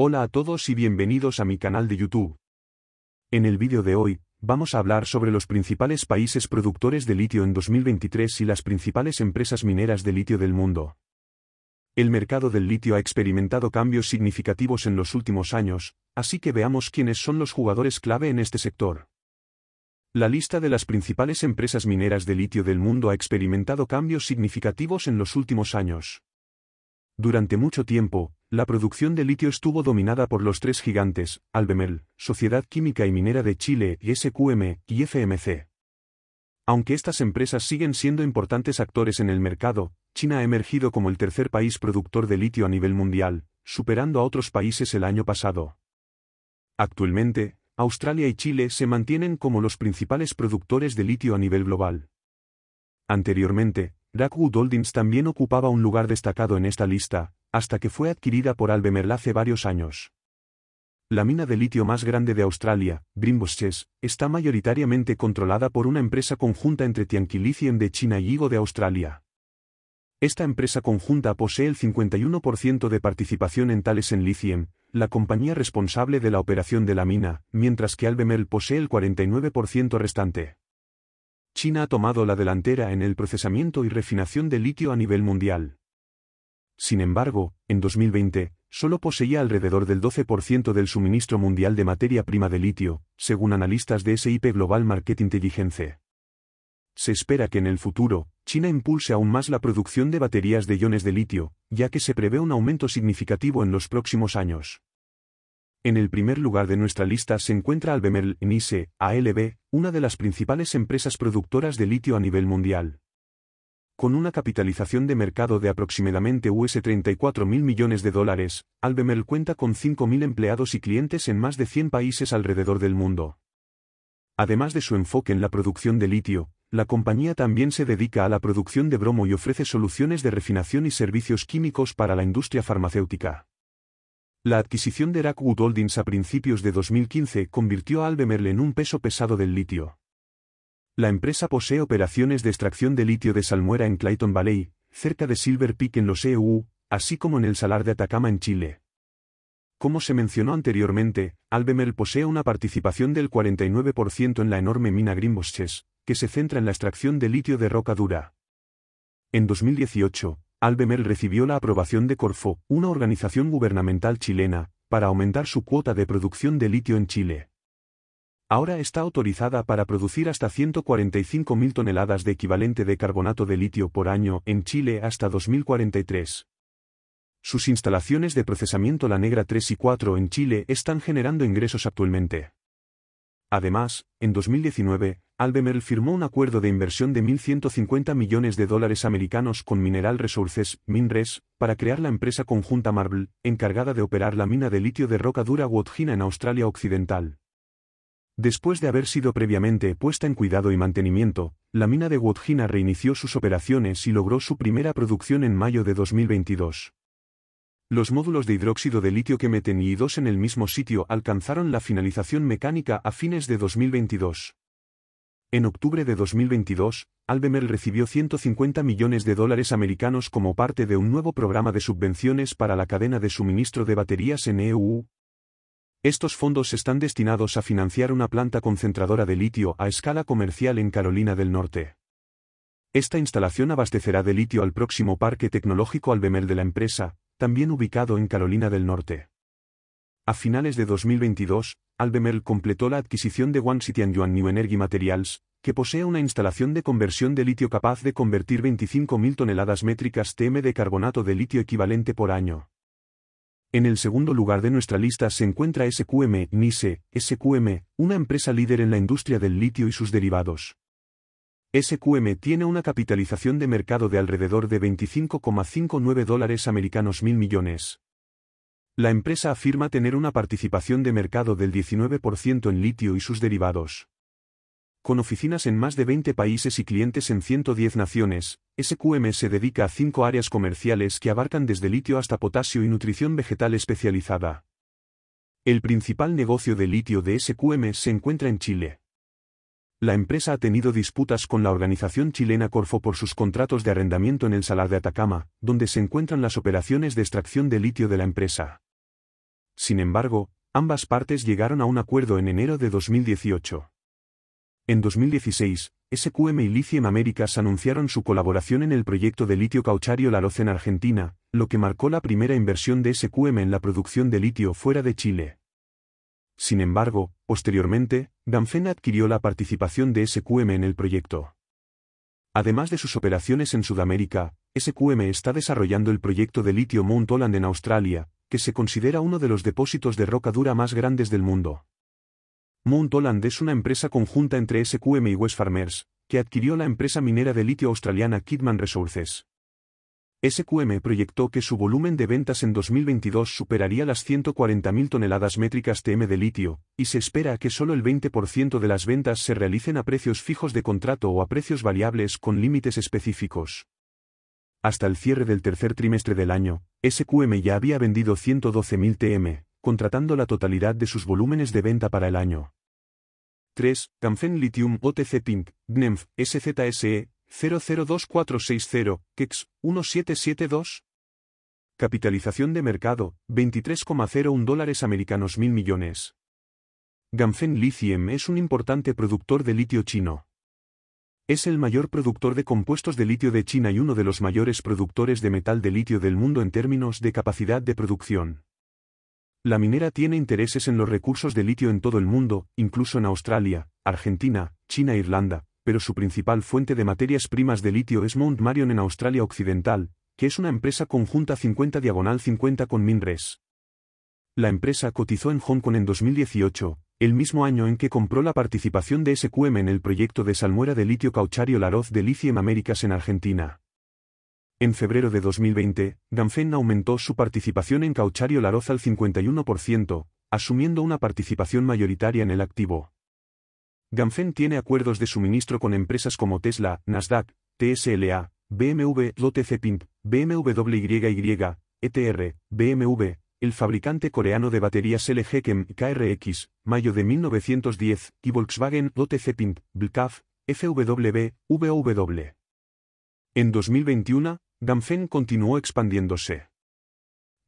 Hola a todos y bienvenidos a mi canal de YouTube. En el vídeo de hoy, vamos a hablar sobre los principales países productores de litio en 2023 y las principales empresas mineras de litio del mundo. El mercado del litio ha experimentado cambios significativos en los últimos años, así que veamos quiénes son los jugadores clave en este sector. La lista de las principales empresas mineras de litio del mundo ha experimentado cambios significativos en los últimos años. Durante mucho tiempo, la producción de litio estuvo dominada por los tres gigantes, Albemel, Sociedad Química y Minera de Chile, SQM y FMC. Aunque estas empresas siguen siendo importantes actores en el mercado, China ha emergido como el tercer país productor de litio a nivel mundial, superando a otros países el año pasado. Actualmente, Australia y Chile se mantienen como los principales productores de litio a nivel global. Anteriormente, Rackwood Holdings también ocupaba un lugar destacado en esta lista, hasta que fue adquirida por Albemarle hace varios años. La mina de litio más grande de Australia, Greenbushes, está mayoritariamente controlada por una empresa conjunta entre Lithium de China y Higo de Australia. Esta empresa conjunta posee el 51% de participación en Tales en Lithium, la compañía responsable de la operación de la mina, mientras que Albemarle posee el 49% restante. China ha tomado la delantera en el procesamiento y refinación de litio a nivel mundial. Sin embargo, en 2020, solo poseía alrededor del 12% del suministro mundial de materia prima de litio, según analistas de SIP Global Market Intelligence. Se espera que en el futuro, China impulse aún más la producción de baterías de iones de litio, ya que se prevé un aumento significativo en los próximos años. En el primer lugar de nuestra lista se encuentra Albemarle Nice, ALB, una de las principales empresas productoras de litio a nivel mundial. Con una capitalización de mercado de aproximadamente US millones de dólares, Albemarle cuenta con 5.000 empleados y clientes en más de 100 países alrededor del mundo. Además de su enfoque en la producción de litio, la compañía también se dedica a la producción de bromo y ofrece soluciones de refinación y servicios químicos para la industria farmacéutica. La adquisición de Rackwood Holdings a principios de 2015 convirtió a Albemarle en un peso pesado del litio. La empresa posee operaciones de extracción de litio de salmuera en Clayton Valley, cerca de Silver Peak en los EU, así como en el Salar de Atacama en Chile. Como se mencionó anteriormente, Albemarle posee una participación del 49% en la enorme mina grimbosches que se centra en la extracción de litio de roca dura. En 2018, Albemer recibió la aprobación de Corfo, una organización gubernamental chilena, para aumentar su cuota de producción de litio en Chile. Ahora está autorizada para producir hasta 145.000 toneladas de equivalente de carbonato de litio por año en Chile hasta 2043. Sus instalaciones de procesamiento La Negra 3 y 4 en Chile están generando ingresos actualmente. Además, en 2019, Albemarle firmó un acuerdo de inversión de 1.150 millones de dólares americanos con Mineral Resources, MinRes, para crear la empresa conjunta Marble, encargada de operar la mina de litio de roca dura Wodgina en Australia Occidental. Después de haber sido previamente puesta en cuidado y mantenimiento, la mina de Wodgina reinició sus operaciones y logró su primera producción en mayo de 2022. Los módulos de hidróxido de litio que meten y 2 en el mismo sitio alcanzaron la finalización mecánica a fines de 2022. En octubre de 2022, Albemer recibió 150 millones de dólares americanos como parte de un nuevo programa de subvenciones para la cadena de suministro de baterías en EU. Estos fondos están destinados a financiar una planta concentradora de litio a escala comercial en Carolina del Norte. Esta instalación abastecerá de litio al próximo parque tecnológico Albemer de la empresa, también ubicado en Carolina del Norte. A finales de 2022, Albemer completó la adquisición de One City and Yuan New Energy Materials, que posee una instalación de conversión de litio capaz de convertir 25.000 toneladas métricas TM de carbonato de litio equivalente por año. En el segundo lugar de nuestra lista se encuentra SQM Nise, SQM, una empresa líder en la industria del litio y sus derivados. SQM tiene una capitalización de mercado de alrededor de 25,59 dólares americanos mil millones. La empresa afirma tener una participación de mercado del 19% en litio y sus derivados. Con oficinas en más de 20 países y clientes en 110 naciones, SQM se dedica a cinco áreas comerciales que abarcan desde litio hasta potasio y nutrición vegetal especializada. El principal negocio de litio de SQM se encuentra en Chile. La empresa ha tenido disputas con la organización chilena Corfo por sus contratos de arrendamiento en el Salar de Atacama, donde se encuentran las operaciones de extracción de litio de la empresa. Sin embargo, ambas partes llegaron a un acuerdo en enero de 2018. En 2016, SQM y Lithium Americas anunciaron su colaboración en el proyecto de litio cauchario La en Argentina, lo que marcó la primera inversión de SQM en la producción de litio fuera de Chile. Sin embargo, posteriormente, Gamfen adquirió la participación de SQM en el proyecto. Además de sus operaciones en Sudamérica, SQM está desarrollando el proyecto de litio Mount Holland en Australia, que se considera uno de los depósitos de roca dura más grandes del mundo. Mount Holland es una empresa conjunta entre SQM y West Farmers, que adquirió la empresa minera de litio australiana Kidman Resources. SQM proyectó que su volumen de ventas en 2022 superaría las 140.000 toneladas métricas TM de litio, y se espera que solo el 20% de las ventas se realicen a precios fijos de contrato o a precios variables con límites específicos. Hasta el cierre del tercer trimestre del año, SQM ya había vendido 112.000 TM, contratando la totalidad de sus volúmenes de venta para el año. 3. Camfen Lithium OTC Pink, GNEMF, SZSE, 002460, KEX, 1772. Capitalización de mercado, 23,01 dólares americanos mil millones. Ganfen Lithium es un importante productor de litio chino. Es el mayor productor de compuestos de litio de China y uno de los mayores productores de metal de litio del mundo en términos de capacidad de producción. La minera tiene intereses en los recursos de litio en todo el mundo, incluso en Australia, Argentina, China e Irlanda, pero su principal fuente de materias primas de litio es Mount Marion en Australia Occidental, que es una empresa conjunta 50 diagonal 50 con Minres. La empresa cotizó en Hong Kong en 2018, el mismo año en que compró la participación de SQM en el proyecto de salmuera de litio cauchario Laroz de Lithium Américas en Argentina. En febrero de 2020, Danfen aumentó su participación en Cauchario Laroz al 51%, asumiendo una participación mayoritaria en el activo. Ganfen tiene acuerdos de suministro con empresas como Tesla, Nasdaq, TSLA, BMW, Lotte Pint, BMW ETR, BMW, el fabricante coreano de baterías LG Chem KRX, mayo de 1910, y Volkswagen OTC Pint, BLCAF, FWB, VW. En 2021, Danfeng continuó expandiéndose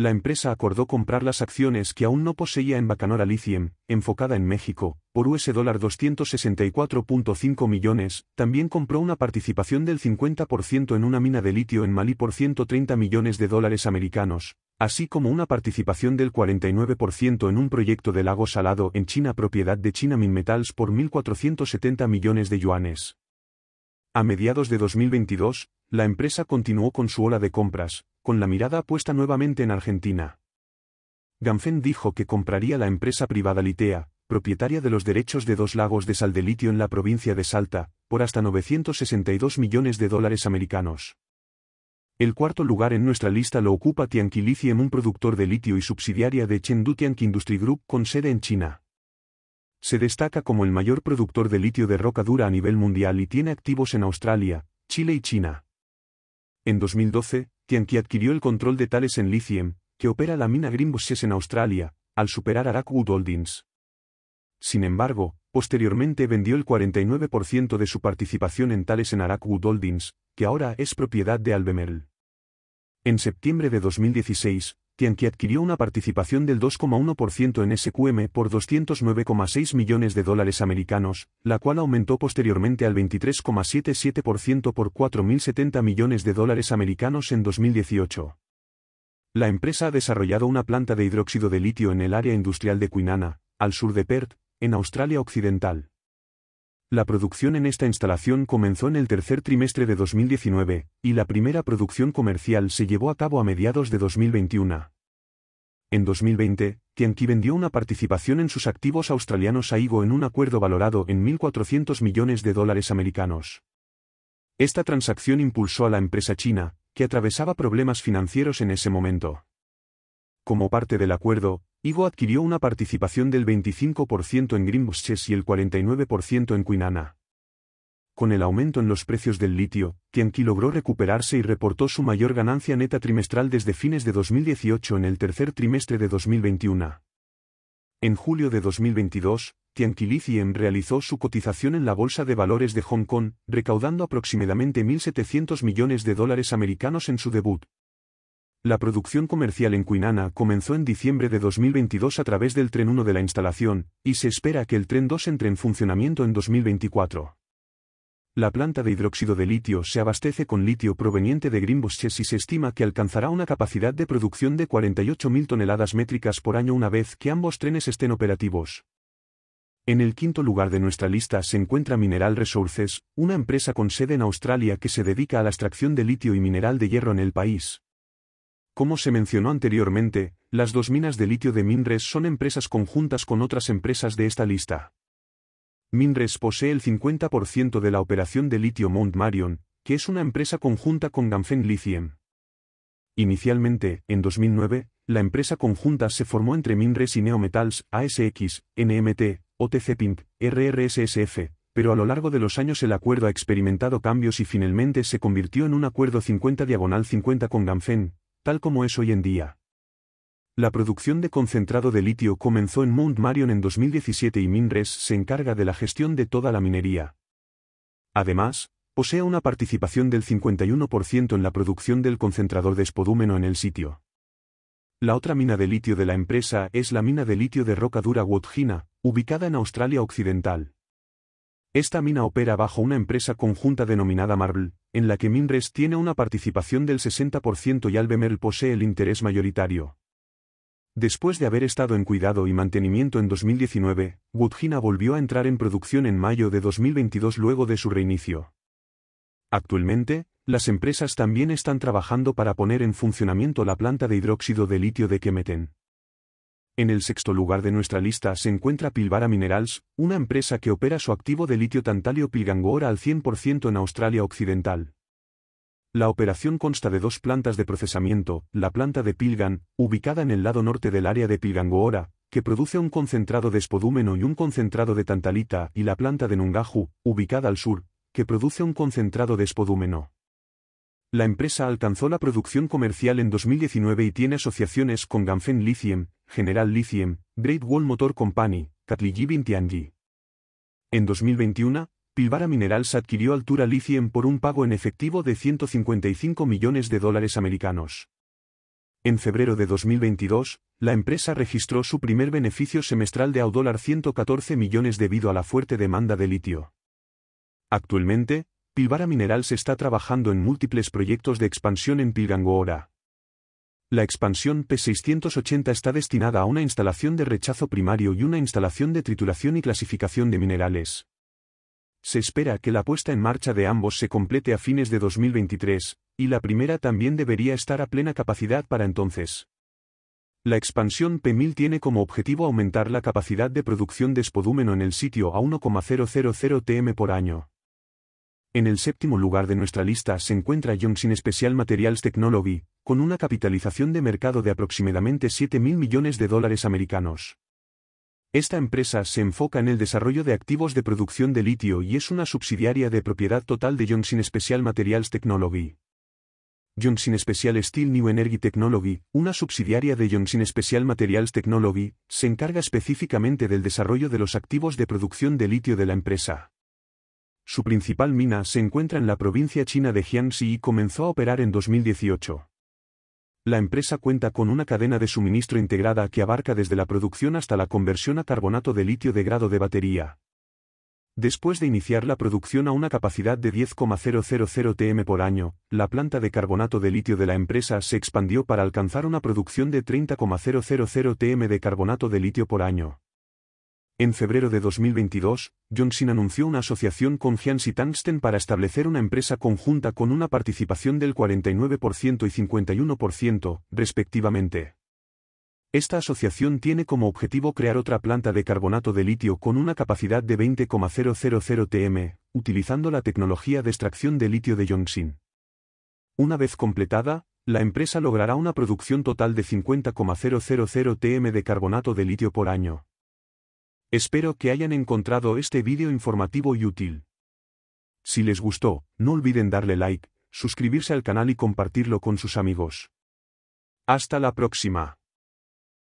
la empresa acordó comprar las acciones que aún no poseía en Bacanora Lithium, enfocada en México, por US 264.5 millones, también compró una participación del 50% en una mina de litio en Malí por 130 millones de dólares americanos, así como una participación del 49% en un proyecto de lago salado en China propiedad de China Minmetals por 1.470 millones de yuanes. A mediados de 2022, la empresa continuó con su ola de compras, con la mirada puesta nuevamente en Argentina. Ganfen dijo que compraría la empresa privada Litea, propietaria de los derechos de dos lagos de sal de litio en la provincia de Salta, por hasta 962 millones de dólares americanos. El cuarto lugar en nuestra lista lo ocupa Lithium, un productor de litio y subsidiaria de Chengdu Tianqi Industry Group con sede en China. Se destaca como el mayor productor de litio de roca dura a nivel mundial y tiene activos en Australia, Chile y China. En 2012, Tianqi adquirió el control de Thales en Lithium, que opera la mina Greenbushes en Australia, al superar Arak Holdings. Sin embargo, posteriormente vendió el 49% de su participación en Thales en Arak Holdings, que ahora es propiedad de Albemarle. En septiembre de 2016, Tianqi adquirió una participación del 2,1% en SQM por 209,6 millones de dólares americanos, la cual aumentó posteriormente al 23,77% por 4.070 millones de dólares americanos en 2018. La empresa ha desarrollado una planta de hidróxido de litio en el área industrial de Quinana, al sur de Perth, en Australia Occidental. La producción en esta instalación comenzó en el tercer trimestre de 2019, y la primera producción comercial se llevó a cabo a mediados de 2021. En 2020, Tianqi vendió una participación en sus activos australianos a Igo en un acuerdo valorado en 1.400 millones de dólares americanos. Esta transacción impulsó a la empresa china, que atravesaba problemas financieros en ese momento. Como parte del acuerdo, Ivo adquirió una participación del 25% en Greenbushes y el 49% en Quinana. Con el aumento en los precios del litio, Tianqi logró recuperarse y reportó su mayor ganancia neta trimestral desde fines de 2018 en el tercer trimestre de 2021. En julio de 2022, Tianqi Lithium realizó su cotización en la Bolsa de Valores de Hong Kong, recaudando aproximadamente 1.700 millones de dólares americanos en su debut. La producción comercial en Cuinana comenzó en diciembre de 2022 a través del tren 1 de la instalación, y se espera que el tren 2 entre en funcionamiento en 2024. La planta de hidróxido de litio se abastece con litio proveniente de Greenbushes y se estima que alcanzará una capacidad de producción de 48.000 toneladas métricas por año una vez que ambos trenes estén operativos. En el quinto lugar de nuestra lista se encuentra Mineral Resources, una empresa con sede en Australia que se dedica a la extracción de litio y mineral de hierro en el país. Como se mencionó anteriormente, las dos minas de litio de Minres son empresas conjuntas con otras empresas de esta lista. Minres posee el 50% de la operación de litio Mount Marion, que es una empresa conjunta con Ganfeng Lithium. Inicialmente, en 2009, la empresa conjunta se formó entre Minres y Neometals, ASX, NMT, OTC Pink, RRSSF, pero a lo largo de los años el acuerdo ha experimentado cambios y finalmente se convirtió en un acuerdo 50 diagonal 50 con Ganfeng, tal como es hoy en día. La producción de concentrado de litio comenzó en Mount Marion en 2017 y Minres se encarga de la gestión de toda la minería. Además, posee una participación del 51% en la producción del concentrador de espodúmeno en el sitio. La otra mina de litio de la empresa es la mina de litio de roca dura Wodgina, ubicada en Australia Occidental. Esta mina opera bajo una empresa conjunta denominada Marble, en la que Minres tiene una participación del 60% y Albemarle posee el interés mayoritario. Después de haber estado en cuidado y mantenimiento en 2019, Woodgina volvió a entrar en producción en mayo de 2022 luego de su reinicio. Actualmente, las empresas también están trabajando para poner en funcionamiento la planta de hidróxido de litio de Kemeten. En el sexto lugar de nuestra lista se encuentra Pilbara Minerals, una empresa que opera su activo de litio tantalio Pilgangoora al 100% en Australia Occidental. La operación consta de dos plantas de procesamiento, la planta de Pilgan, ubicada en el lado norte del área de Pilgangoora, que produce un concentrado de espodúmeno y un concentrado de tantalita, y la planta de Nungaju, ubicada al sur, que produce un concentrado de espodúmeno. La empresa alcanzó la producción comercial en 2019 y tiene asociaciones con Ganfen Lithium, General Lithium, Great Wall Motor Company, G. En 2021, Pilbara Minerals adquirió Altura Lithium por un pago en efectivo de 155 millones de dólares americanos. En febrero de 2022, la empresa registró su primer beneficio semestral de $114 millones debido a la fuerte demanda de litio. Actualmente, Pilbara Mineral se está trabajando en múltiples proyectos de expansión en Pilgangoora. La expansión P680 está destinada a una instalación de rechazo primario y una instalación de trituración y clasificación de minerales. Se espera que la puesta en marcha de ambos se complete a fines de 2023, y la primera también debería estar a plena capacidad para entonces. La expansión P1000 tiene como objetivo aumentar la capacidad de producción de espodúmeno en el sitio a 1,000 tm por año. En el séptimo lugar de nuestra lista se encuentra Johnson Special Materials Technology, con una capitalización de mercado de aproximadamente 7.000 mil millones de dólares americanos. Esta empresa se enfoca en el desarrollo de activos de producción de litio y es una subsidiaria de propiedad total de Johnson Special Materials Technology. Johnson Special Steel New Energy Technology, una subsidiaria de Johnson Special Materials Technology, se encarga específicamente del desarrollo de los activos de producción de litio de la empresa. Su principal mina se encuentra en la provincia china de Jiangxi y comenzó a operar en 2018. La empresa cuenta con una cadena de suministro integrada que abarca desde la producción hasta la conversión a carbonato de litio de grado de batería. Después de iniciar la producción a una capacidad de 10,000 tm por año, la planta de carbonato de litio de la empresa se expandió para alcanzar una producción de 30,000 tm de carbonato de litio por año. En febrero de 2022, Johnson anunció una asociación con y Tangsten para establecer una empresa conjunta con una participación del 49% y 51%, respectivamente. Esta asociación tiene como objetivo crear otra planta de carbonato de litio con una capacidad de 20,000 tm, utilizando la tecnología de extracción de litio de Johnson. Una vez completada, la empresa logrará una producción total de 50,000 tm de carbonato de litio por año. Espero que hayan encontrado este vídeo informativo y útil. Si les gustó, no olviden darle like, suscribirse al canal y compartirlo con sus amigos. Hasta la próxima.